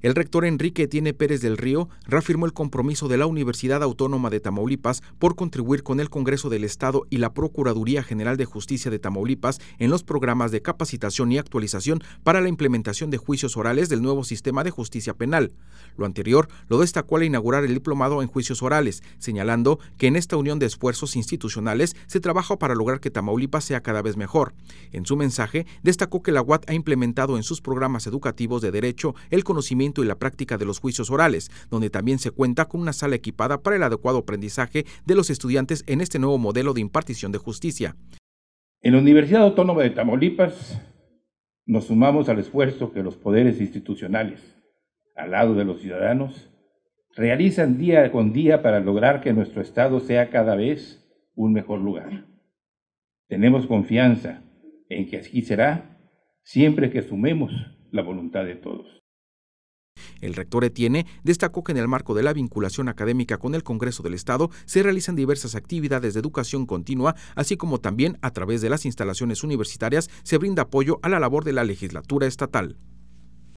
El rector Enrique Tiene Pérez del Río reafirmó el compromiso de la Universidad Autónoma de Tamaulipas por contribuir con el Congreso del Estado y la Procuraduría General de Justicia de Tamaulipas en los programas de capacitación y actualización para la implementación de juicios orales del nuevo sistema de justicia penal. Lo anterior lo destacó al inaugurar el diplomado en juicios orales, señalando que en esta unión de esfuerzos institucionales se trabaja para lograr que Tamaulipas sea cada vez mejor. En su mensaje, destacó que la UAT ha implementado en sus programas educativos de derecho el conocimiento y la práctica de los juicios orales, donde también se cuenta con una sala equipada para el adecuado aprendizaje de los estudiantes en este nuevo modelo de impartición de justicia. En la Universidad Autónoma de Tamaulipas nos sumamos al esfuerzo que los poderes institucionales, al lado de los ciudadanos, realizan día con día para lograr que nuestro Estado sea cada vez un mejor lugar. Tenemos confianza en que así será siempre que sumemos la voluntad de todos. El rector Etienne destacó que en el marco de la vinculación académica con el Congreso del Estado se realizan diversas actividades de educación continua, así como también a través de las instalaciones universitarias se brinda apoyo a la labor de la legislatura estatal.